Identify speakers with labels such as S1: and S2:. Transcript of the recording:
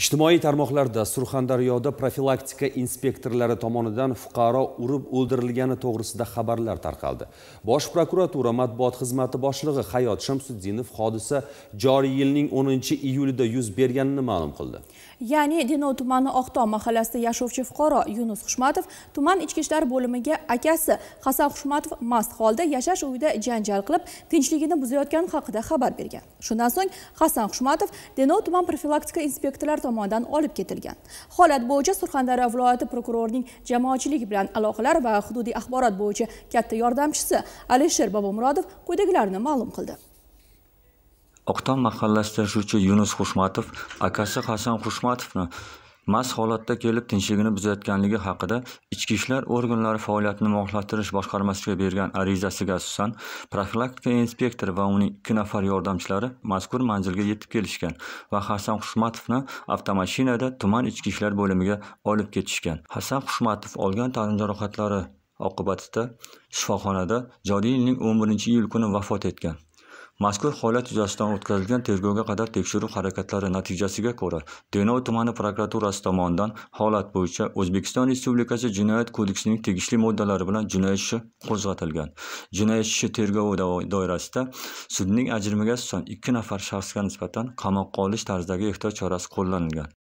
S1: ijtimoiy tarmoqlarda surxondaryoda profilaktika inspektorlari tomonidan fuqaro urib o'ldirilgani to'g'risida xabarlar tarqaldi bosh prokuratura matbuot xizmati boshlig'i hayot Shamsuddinov hodisa joriy yilning 10 iyulida yuz berganini ma'lum qildi
S2: ya'ni denov tumani Oqto mahallasida yashovchi fuqaro yunus xushmatov tuman ichki ishlar bo'limiga akasi hasan xushmatov mast holda yashash uyida janjal qilib tinchligini buzayotgani haqida xabar bergan shundan so'ng hasan xushmatov denov tuman profilaktika inspektorlari tomonidan olib ketilgan holat bo'yicha surxondaryo viloyati prokurorining jamoatchilik bilan aloqalar va hududiy axborot bo'yicha katta yordamchisi alisher bobomurodov quyidagilarni ma'lum qildi
S3: oqtom mahallasida yashovchi yunus xushmatov akasi hasan xushmatovni mast holatda kelib tinchligini buzayotganligi haqida ichki ishlar organlari faoliyatini muvofiqlashtirish boshqarmasiga bergan arizasiga asosan profilaktika inspektori va uning ikki nafar yordamchilari mazkur manzilga yetib kelishgan va hasan xushmatovni avtomashinada tuman ichki ishlar bo'limiga olib ketishgan hasan xushmatov olgan tan jarohatlari oqibatida shifoxonada joriy yilning 11 iyul kuni vafot etgan mazkur holat yuzasidan o'tkazilgan tergovga qadar tekshiruv harakatlari natijasiga ko'ra denov tumani prokuraturasi tomonidan holat bo'yicha o'zbekiston respublikasi jinoyat kodeksining tegishli moddalari bilan jinoyat ishi qo'zg'atilgan jinoyat ishi tergovi doirasida sudning ajrimiga asosan ikki nafar shaxsga nisbatan qamoqqa olish tarzidagi ehtiyot chorasi qo'llanilgan